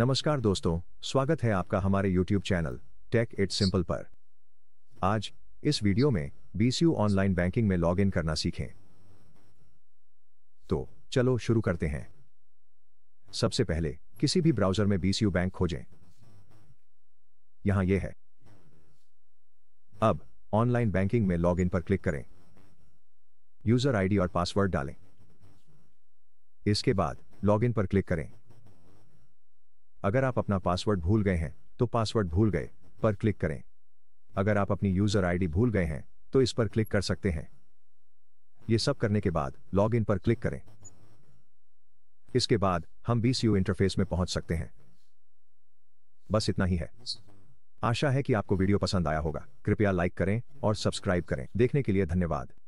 नमस्कार दोस्तों स्वागत है आपका हमारे YouTube channel take it simple पर आज इस वीडियो में BCU ऑनलाइन बैंकिंग में लॉगिन करना सीखें तो चलो शुरू करते हैं सबसे पहले किसी भी ब्राउजर में BCU बैंक खोजें यहां यह है अब ऑनलाइन बैंकिंग में लॉगिन पर क्लिक करें यूजर आईडी और पासवर्ड डालें इसके बाद लॉगिन पर क्लिक करें अगर आप अपना पासवर्ड भूल गए हैं तो पासवर्ड भूल गए पर क्लिक करें अगर आप अपनी यूजर आईडी भूल गए हैं तो इस पर क्लिक कर सकते हैं ये सब करने के बाद लॉग इन पर क्लिक करें इसके बाद हम बी इंटरफेस में पहुंच सकते हैं बस इतना ही है आशा है कि आपको वीडियो पसंद आया होगा कृपया लाइक करें और सब्सक्राइब करें देखने के लिए धन्यवाद